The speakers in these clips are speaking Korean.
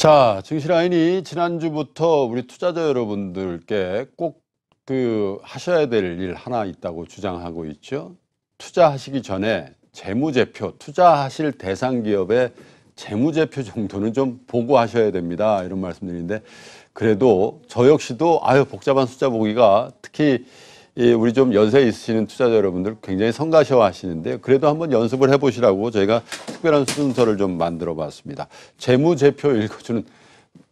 자, 증시라인이 지난주부터 우리 투자자 여러분들께 꼭 그 하셔야 될 일 하나 있다고 주장하고 있죠. 투자하시기 전에 재무제표, 투자하실 대상 기업의 재무제표 정도는 좀 보고 하셔야 됩니다. 이런 말씀드리는데 그래도 저 역시도 아유 복잡한 숫자 보기가 특히 예, 우리 좀 연세 있으시는 투자자 여러분들 굉장히 성가셔 하시는데 그래도 한번 연습을 해보시라고 저희가 특별한 순서를 좀 만들어 봤습니다. 재무제표 읽어주는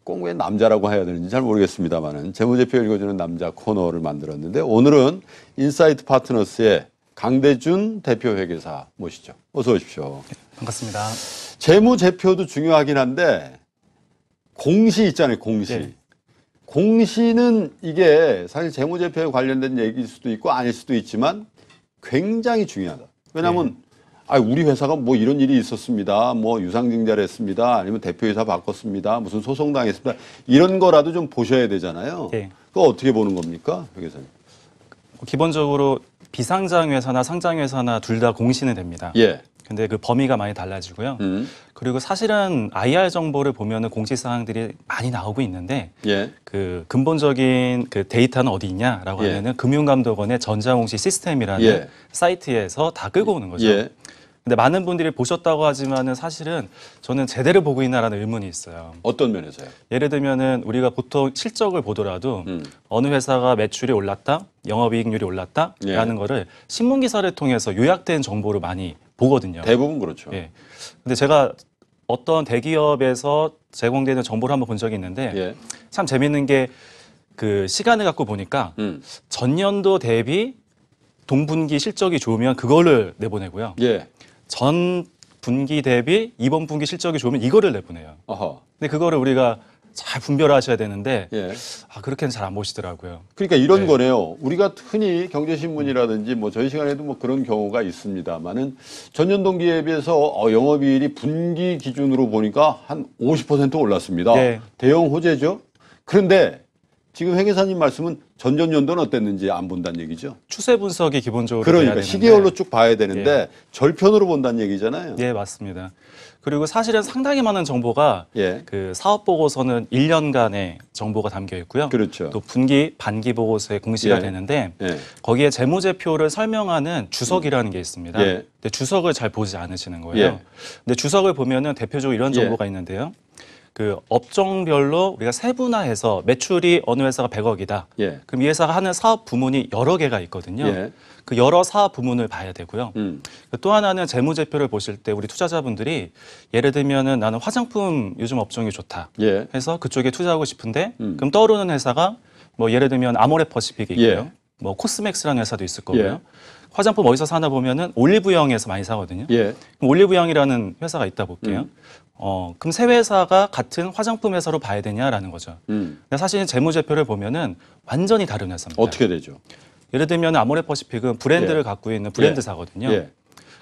꼭 왜 남자라고 해야 되는지 잘 모르겠습니다만은 재무제표 읽어주는 남자 코너를 만들었는데 오늘은 인사이트 파트너스의 강대준 대표 회계사 모시죠. 어서 오십시오. 네, 반갑습니다. 재무제표도 중요하긴 한데 공시 있잖아요, 공시. 네. 공시는 이게 사실 재무제표에 관련된 얘기일 수도 있고 아닐 수도 있지만 굉장히 중요하다. 왜냐하면 네. 아, 우리 회사가 뭐 이런 일이 있었습니다. 뭐 유상증자를 했습니다. 아니면 대표이사 바꿨습니다. 무슨 소송 당했습니다. 이런 거라도 좀 보셔야 되잖아요. 네. 그거 어떻게 보는 겁니까, 회계사님 기본적으로 비상장 회사나 상장 회사나 둘 다 공시는 됩니다. 예. 근데 그 범위가 많이 달라지고요. 음. 그리고 사실은 IR 정보를 보면은 공지 사항들이 많이 나오고 있는데 예. 그 근본적인 그 데이터는 어디 있냐라고 예. 하면은 금융감독원의 전자공시 시스템이라는 예. 사이트에서 다 끌고 오는 거죠. 예. 근데 많은 분들이 보셨다고 하지만은 사실은 저는 제대로 보고 있나라는 의문이 있어요. 어떤 면에서요? 예를 들면은 우리가 보통 실적을 보더라도 음. 어느 회사가 매출이 올랐다, 영업이익률이 올랐다라는 예. 거를 신문 기사를 통해서 요약된 정보를 많이 보거든요. 대부분 그렇죠. 예. 근데 제가 어떤 대기업에서 제공되는 정보를 한번 본 적이 있는데 예. 참 재밌는 게 그 시간을 갖고 보니까 음. 전년도 대비 동분기 실적이 좋으면 그거를 내보내고요. 예. 전 분기 대비 이번 분기 실적이 좋으면 이거를 내보내요. 어허. 근데 그거를 우리가 잘 분별하셔야 되는데 예. 아, 그렇게는 잘 안 보시더라고요. 그러니까 이런 네. 거네요. 우리가 흔히 경제신문이라든지 뭐 저희 시간에도 뭐 그런 경우가 있습니다만은 전년 동기에 비해서 어, 영업이익이 분기 기준으로 보니까 한 50% 올랐습니다. 네. 대형 호재죠. 그런데 지금 회계사님 말씀은 전전년도는 어땠는지 안 본다는 얘기죠. 추세 분석이 기본적으로 그러니까 시계열로 쭉 봐야 되는데 예. 절편으로 본다는 얘기잖아요. 예, 맞습니다. 그리고 사실은 상당히 많은 정보가 예. 그 사업 보고서는 1년간의 정보가 담겨 있고요. 그렇죠. 또 분기, 반기 보고서에 공시가 예. 되는데 예. 거기에 재무제표를 설명하는 주석이라는 음. 게 있습니다. 예. 근데 주석을 잘 보지 않으시는 거예요. 예. 근데 주석을 보면은 대표적으로 이런 예. 정보가 예. 있는데요. 그 업종별로 우리가 세분화해서 매출이 어느 회사가 100억이다. 예. 그럼 이 회사가 하는 사업 부문이 여러 개가 있거든요. 예. 그 여러 사업 부문을 봐야 되고요. 음. 그 또 하나는 재무제표를 보실 때 우리 투자자분들이 예를 들면은 나는 화장품 요즘 업종이 좋다. 예. 해서 그쪽에 투자하고 싶은데 음. 그럼 떠오르는 회사가 뭐 예를 들면 아모레퍼시픽이 있고요. 예. 뭐 코스맥스라는 회사도 있을 거고요. 예. 화장품 어디서 사나 보면은 올리브영에서 많이 사거든요. 예. 올리브영이라는 회사가 있다 볼게요. 음. 어, 그럼 세 회사가 같은 화장품 회사로 봐야 되냐라는 거죠. 음. 사실은 재무제표를 보면은 완전히 다른 회사입니다. 어떻게 되죠? 예를 들면 아모레퍼시픽은 브랜드를 예. 갖고 있는 브랜드사거든요. 예. 예.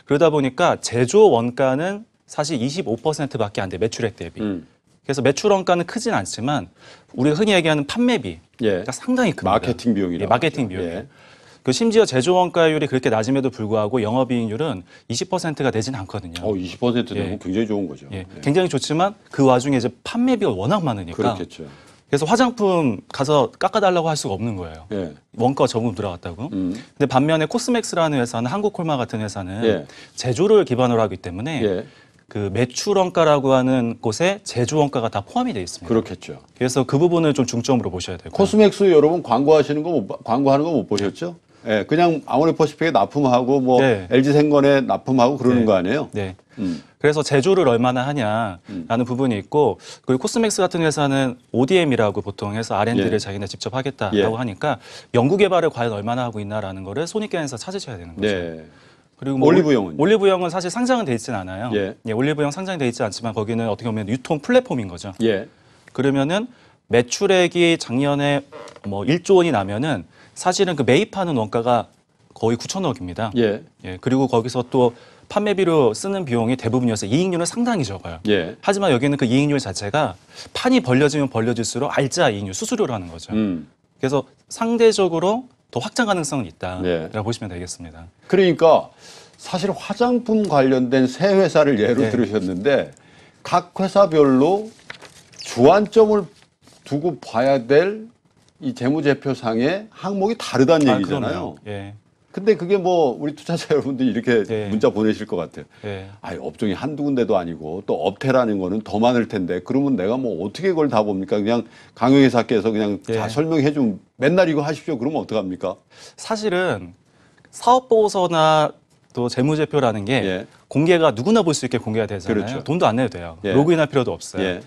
그러다 보니까 제조 원가는 사실 25%밖에 안돼 매출액 대비. 음. 그래서 매출 원가는 크진 않지만 우리가 흔히 얘기하는 판매비 예. 가 그러니까 상당히 큽니다. 마케팅 비용이라. 예, 마케팅 비용. 예. 그 심지어 제조 원가율이 그렇게 낮음에도 불구하고 영업이익률은 20%가 되진 않거든요. 어, 20%되 예. 뭐 굉장히 좋은 거죠. 예. 네. 굉장히 좋지만 그 와중에 이제 판매비가 워낙 많으니까. 그렇겠죠. 그래서 화장품 가서 깎아달라고 할 수가 없는 거예요. 예. 원가 적금 들어갔다고. 음. 근데 반면에 코스맥스라는 회사는 한국콜마 같은 회사는 예. 제조를 기반으로 하기 때문에 예. 그 매출원가라고 하는 곳에 제조원가가 다 포함이 되어 있습니다. 그렇겠죠. 그래서 그 부분을 좀 중점으로 보셔야 되고. 코스맥스 여러분 광고하시는 거 못, 광고하는 거 못 보셨죠? 예, 그냥 아모레퍼시픽에 납품하고 뭐 네. LG 생건에 납품하고 그러는 네. 거 아니에요? 네. 음. 그래서 제조를 얼마나 하냐라는 음. 부분이 있고 그리고 코스맥스 같은 회사는 ODM이라고 보통 해서 R&D를 예. 자기네 직접 하겠다라고 예. 하니까 연구 개발을 과연 얼마나 하고 있나라는 거를 손익계산에서 찾으셔야 되는 거죠. 네. 그리고 뭐 올리브영은 올리브영은 사실 상장은 돼있진 않아요. 예. 예, 올리브영 상장이 돼 있지 않지만 거기는 어떻게 보면 유통 플랫폼인 거죠. 예. 그러면은 매출액이 작년에 뭐 1조 원이 나면은 사실은 그 매입하는 원가가 거의 9천억입니다. 예. 예. 그리고 거기서 또 판매비로 쓰는 비용이 대부분이어서 이익률은 상당히 적어요. 예. 하지만 여기는 그 이익률 자체가 판이 벌려지면 벌려질수록 알짜 이익률 수수료라는 거죠. 음. 그래서 상대적으로 더 확장 가능성은 있다라고 예. 보시면 되겠습니다. 그러니까 사실 화장품 관련된 세 회사를 예로 예. 들으셨는데 각 회사별로 주안점을 두고 봐야 될이 재무제표상의 항목이 다르다는 아, 얘기잖아요. 예. 근데 그게 뭐 우리 투자자 여러분들이 이렇게 예. 문자 보내실 것 같아요. 예. 아, 업종이 한두 군데도 아니고 또 업태라는 거는 더 많을 텐데 그러면 내가 뭐 어떻게 그걸 다 봅니까? 그냥 강영회사께서 그냥 예. 다 설명해 좀 맨날 이거 하십시오. 그러면 어떡합니까? 사실은 사업 보고서나 또 재무제표라는 게 예. 공개가 누구나 볼 수 있게 공개가 되잖아요. 그렇죠. 돈도 안 내도 돼요. 예. 로그인할 필요도 없어요. 예.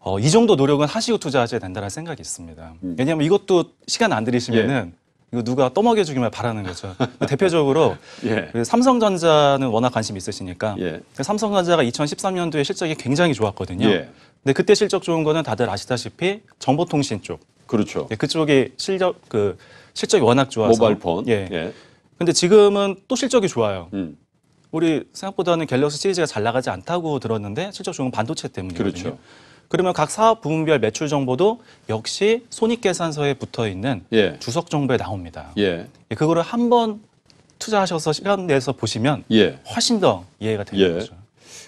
어, 이 정도 노력은 하시고 투자하셔야 된다는 생각이 있습니다. 음. 왜냐하면 이것도 시간 안 들이시면은 예. 이거 누가 떠먹여 주기만 바라는 거죠. 대표적으로 예. 그 삼성전자는 워낙 관심 있으시니까 예. 그 삼성전자가 2013년도에 실적이 굉장히 좋았거든요. 예. 근데 그때 실적 좋은 거는 다들 아시다시피 정보통신 쪽. 그렇죠. 예, 그쪽이 실적그 실적이 워낙 좋아서 모바일 폰. 예. 예. 근데 지금은 또 실적이 좋아요. 음. 우리 생각보다는 갤럭시 시리즈가 잘 나가지 않다고 들었는데 실적 좋은 반도체 때문이거든요. 그렇죠. 그러면 각 사업 부문별 매출 정보도 역시 손익계산서에 붙어 있는 예. 주석 정보에 나옵니다. 예. 예. 그거를 한번 투자하셔서 시간 내서 보시면 예. 훨씬 더 이해가 되는 예. 거죠.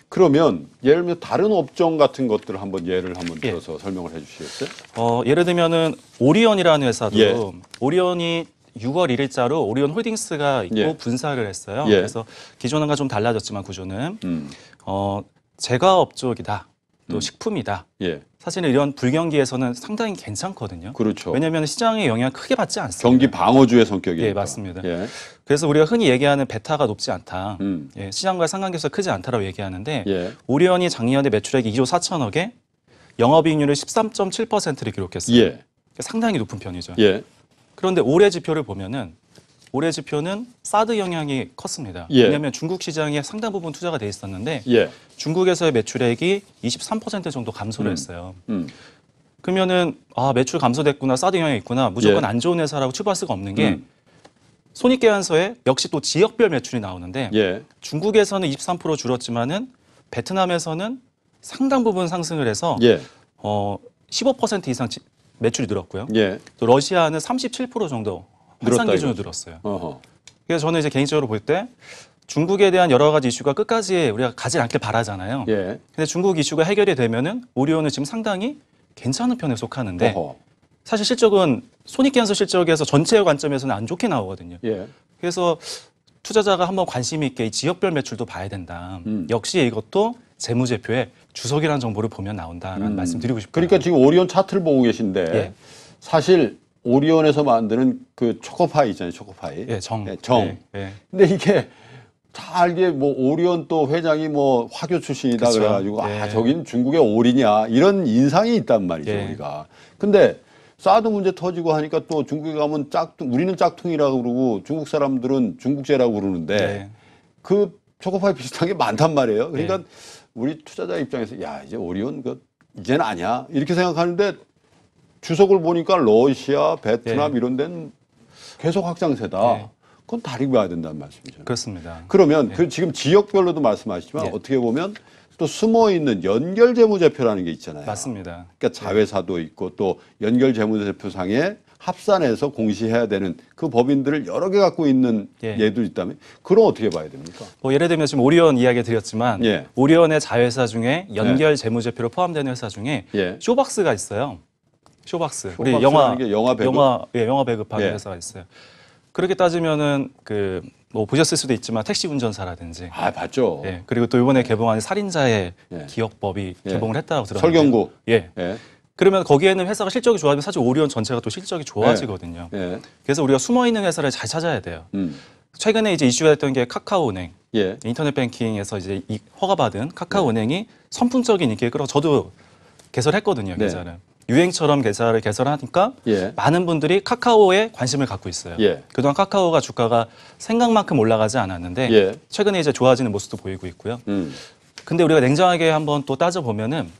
그러면 예를 들면 다른 업종 같은 것들을 한번 예를 한번 예. 들어서 예. 설명을 해주시겠어요? 어, 예를 들면은 오리온이라는 회사도 예. 오리온이 6월 1일자로 오리온 홀딩스가 있고 예. 분사를 했어요. 예. 그래서 기존과 좀 달라졌지만 구조는 음. 어, 제과업 쪽이다. 또 음. 식품이다. 예. 사실 은 이런 불경기에서는 상당히 괜찮거든요. 그렇죠. 왜냐하면 시장의 영향 크게 받지 않습니다. 경기 방어주의 성격이 예, 맞습니다. 예. 그래서 우리가 흔히 얘기하는 베타가 높지 않다. 음. 예, 시장과 상관계에서 크지 않다라고 얘기하는데 예. 오리온이 작년에 매출액이 2조 4천억에 영업이익률을 13.7%를 기록했어요. 예. 그러니까 상당히 높은 편이죠. 예. 그런데 올해 지표를 보면은 올해 지표는 사드 영향이 컸습니다. 예. 왜냐하면 중국 시장에 상당 부분 투자가 돼 있었는데 예. 중국에서의 매출액이 23% 정도 감소를 음. 했어요. 음. 그러면은 아 매출 감소됐구나 사드 영향이 있구나 무조건 예. 안 좋은 회사라고 치부할 수가 없는 게 음. 손익계산서에 역시 또 지역별 매출이 나오는데 예. 중국에서는 23% 줄었지만은 베트남에서는 상당 부분 상승을 해서 예. 어, 15% 이상 매출이 늘었고요. 예. 또 러시아는 37% 정도 환산 늘었다, 기준으로 들었어요 그래서 저는 이제 개인적으로 볼 때 중국에 대한 여러 가지 이슈가 끝까지 우리가 가지 않길 바라잖아요. 예. 근데 중국 이슈가 해결이 되면은 오리온은 지금 상당히 괜찮은 편에 속하는데 어허. 사실 실적은 손익계산서 실적에서 전체의 관점에서는 안 좋게 나오거든요. 예. 그래서 투자자가 한번 관심 있게 지역별 매출도 봐야 된다. 음. 역시 이것도 재무제표에 주석이라는 정보를 보면 나온다라는 음. 말씀드리고 싶어요. 그러니까 지금 오리온 차트를 보고 계신데 예. 사실 오리온에서 만드는 그 초코파이 있잖아요, 초코파이. 예, 정. 예, 정. 예, 예. 근데 이게 다 알게 뭐 오리온 또 회장이 뭐 화교 출신이다 그쵸. 그래가지고 아 예. 저긴 중국의 오리냐 이런 인상이 있단 말이죠 예. 우리가. 근데 사드 문제 터지고 하니까 또 중국에 가면 짝퉁 우리는 짝퉁이라고 그러고 중국 사람들은 중국제라고 그러는데 예. 그 초코파이 비슷한 게 많단 말이에요. 그러니까 우리 투자자 입장에서 야 이제 오리온 그 이제는 아니야 이렇게 생각하는데 주석을 보니까 러시아, 베트남 네. 이런 데는 계속 확장세다. 네. 그건 다리봐야 된다는 말씀이죠. 그렇습니다. 그러면 네. 그 지금 지역별로도 말씀하시지만 예. 어떻게 보면 또 숨어 있는 연결 재무제표라는 게 있잖아요. 맞습니다. 그러니까 자회사도 있고 또 연결 재무제표상에 합산해서 공시해야 되는 그 법인들을 여러 개 갖고 있는 예. 예도 있다면 그럼 어떻게 봐야 됩니까? 뭐 예를 들면 지금 오리온 이야기 드렸지만 예. 오리온의 자회사 중에 예. 연결 재무제표로 포함되는 회사 중에 예. 쇼박스가 있어요. 쇼박스. 쇼박스라는 영화 영화 배급? 영화 예, 영화 배급하는 예. 회사가 있어요. 그렇게 따지면은 그 뭐 보셨을 수도 있지만 택시 운전사라든지 아 봤죠. 예, 그리고 또 이번에 개봉한 살인자의 예. 기억법이 예. 개봉을 했다고 들었는데 설경구. 예. 예. 그러면 거기에는 회사가 실적이 좋아지면 사실 오리온 전체가 또 실적이 좋아지거든요. 예. 예. 그래서 우리가 숨어 있는 회사를 잘 찾아야 돼요. 음. 최근에 이제 이슈가 됐던 게 카카오은행. 예. 인터넷 뱅킹에서 이제 이, 허가받은 카카오은행이 네. 선풍적인 인기를 끌어 저도 개설했거든요, 계좌는. 네. 유행처럼 개설를 개설하니까 예. 많은 분들이 카카오에 관심을 갖고 있어요. 예. 그동안 카카오가 주가가 생각만큼 올라가지 않았는데 예. 최근에 이제 좋아지는 모습도 보이고 있고요. 음. 근데 우리가 냉정하게 한번 또 따져 보면은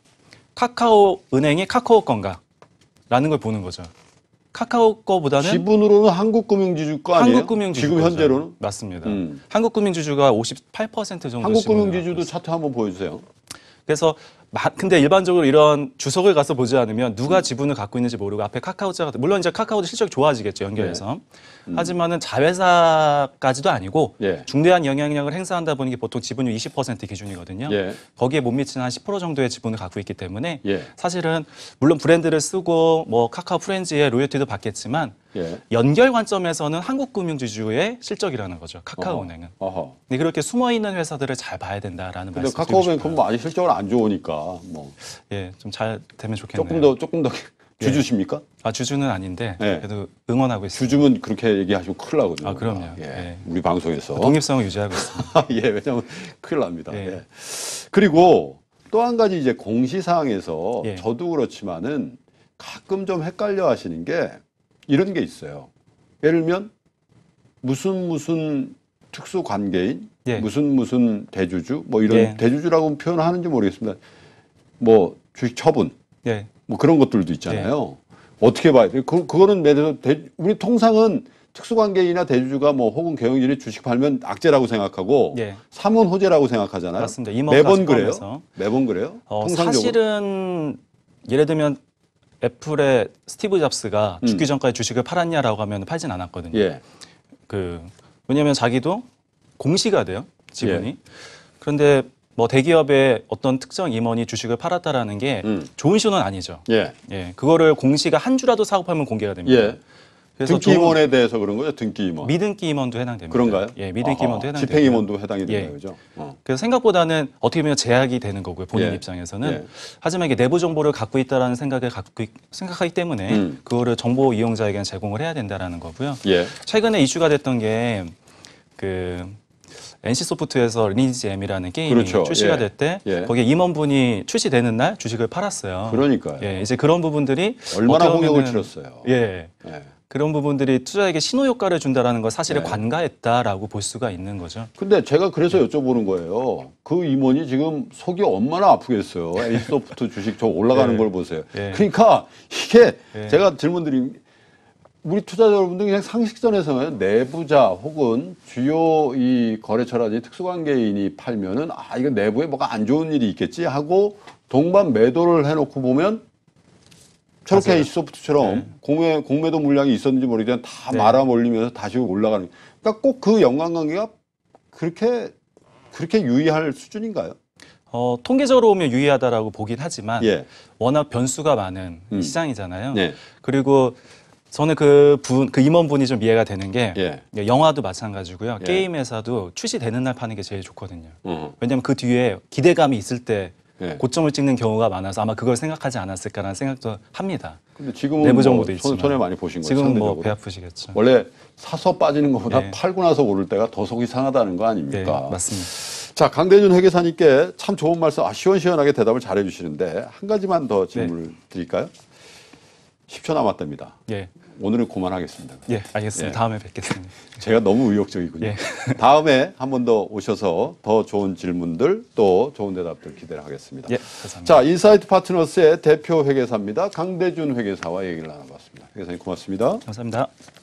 카카오 은행이 카카오 건가라는 걸 보는 거죠. 카카오 거보다는 지분으로는 한국금융지주가 한국금융지주 지금 현재로는 맞습니다. 음. 한국금융지주가 58% 정도 한국금융지주도 차트 한번 보여주세요. 그래서 근데 일반적으로 이런 주석을 가서 보지 않으면 누가 음. 지분을 갖고 있는지 모르고 앞에 카카오자가 물론 이제 카카오도 실적이 좋아지겠죠 연결해서 네. 음. 하지만은 자회사까지도 아니고 예. 중대한 영향력을 행사한다 보는 게 보통 지분율 20% 기준이거든요. 예. 거기에 못 미치는 한 10% 정도의 지분을 갖고 있기 때문에 예. 사실은 물론 브랜드를 쓰고 뭐 카카오 프렌즈의 로열티도 받겠지만 예. 연결 관점에서는 한국금융지주의 실적이라는 거죠. 카카오은행은. 어허. 근데 그렇게 숨어 있는 회사들을 잘 봐야 된다라는 근데 카카오은크는뭐 아직 실적을안 좋으니까 뭐 예, 좀 잘 되면 좋겠네요. 조금 더 조금 더 예. 주주십니까? 아 주주는 아닌데 예. 그래도 응원하고 있습니다. 주주면 그렇게 얘기하시면 큰일 나거든요. 아, 그럼요. 예. 예. 우리 방송에서 아, 독립성을 유지하고 있습니다. 예, 왜냐면 하 큰일 납니다. 예. 예. 그리고 또 한 가지 이제 공시사항에서 예. 저도 그렇지만은 가끔 좀 헷갈려 하시는 게 이런 게 있어요. 예를 들면 무슨 무슨 특수 관계인 예. 무슨 무슨 대주주 뭐 이런 예. 대주주라고 표현하는지 모르겠습니다. 뭐 주식 처분 예. 뭐 그런 것들도 있잖아요. 예. 어떻게 봐야 돼? 그 그거는 매도 우리 통상은 특수관계인이나 대주주가 뭐 혹은 경영진이 주식 팔면 악재라고 생각하고 예. 사문 호재라고 생각하잖아요. 맞습니다. 매번 그래요? 매번 그래요? 어, 사실은 예를 들면 애플의 스티브 잡스가 음. 죽기 전까지 주식을 팔았냐라고 하면 팔진 않았거든요. 예. 그 왜냐하면 자기도 공시가 돼요 지분이. 예. 그런데 뭐 대기업의 어떤 특정 임원이 주식을 팔았다라는 게 음. 좋은 신호는 아니죠. 예. 예. 그거를 공시가 한 주라도 사고 팔면 공개가 됩니다. 예. 등기 임원에 대해서 그런 거죠? 등기 임원. 미등기 임원도 해당됩니다. 그런가요? 예, 미등기 임원도 아, 해당 집행 임원도 해당이 되는 거죠. 예. 어. 그래서 생각보다는 어떻게 보면 제약이 되는 거고요. 본인 예. 입장에서는. 예. 하지만 이게 내부 정보를 갖고 있다라는 생각을 갖고 생각하기 때문에 음. 그거를 정보 이용자에게 제공을 해야 된다라는 거고요. 예. 최근에 이슈가 됐던 게 그 NC 소프트에서 리니지 M이라는 게임이 그렇죠. 출시가 예. 될때 예. 거기에 임원분이 출시되는 날 주식을 팔았어요. 그러니까요. 예, 이제 그런 부분들이 얼마나 공격을 치렀어요. 예. 예. 그런 부분들이 투자에게 신호 효과를 준다라는 걸 사실을 네. 관가했다라고 볼 수가 있는 거죠. 근데 제가 그래서 네. 여쭤보는 거예요. 그 임원이 지금 속이 얼마나 아프겠어요. 에이소프트 주식 저 올라가는 네. 걸 보세요. 네. 그러니까 이게 네. 제가 질문드린 우리 투자자 여러분들 그냥 상식선에서는 내부자 혹은 주요 이 거래처라든지 특수관계인이 팔면은 아 이거 내부에 뭐가 안 좋은 일이 있겠지 하고 동반 매도를 해놓고 보면 철렇게자 이소프트처럼 네. 공매, 공매도 물량이 있었는지 모르겠지만 다 네. 말아 몰리면서 다시 올라가는. 그러니까 꼭 그 연관관계가 그렇게, 그렇게 유의할 수준인가요? 어, 통계적으로 보면 유의하다라고 보긴 하지만 예. 워낙 변수가 많은 음. 시장이잖아요. 네. 그리고 저는 그 분, 그 임원분이 좀 이해가 되는 게 예. 예 영화도 마찬가지고요. 예. 게임 회사도 출시되는 날 파는 게 제일 좋거든요. 음. 왜냐하면 그 뒤에 기대감이 있을 때 예. 고점을 찍는 경우가 많아서 아마 그걸 생각하지 않았을까라는 생각도 합니다. 근데 지금은 내부 정보도 뭐 있지만. 손, 해 많이 보신 거죠. 지금 뭐 배 아프시겠죠. 원래 사서 빠지는 것보다 예. 팔고 나서 오를 때가 더 속이 상하다는 거 아닙니까? 예, 맞습니다. 자 강대준 회계사님께 참 좋은 말씀 아, 시원시원하게 대답을 잘해주시는데 한 가지만 더 네. 질문을 네. 드릴까요? 10초 남았답니다. 예. 오늘은 그만하겠습니다. 예, 알겠습니다. 예. 다음에 뵙겠습니다. 제가 너무 의욕적이군요. 예. 다음에 한 번 더 오셔서 더 좋은 질문들 또 좋은 대답들 기대를 하겠습니다. 예, 감사합니다. 자, 인사이트 파트너스의 대표 회계사입니다. 강대준 회계사와 얘기를 나눠봤습니다. 회계사님 고맙습니다. 감사합니다.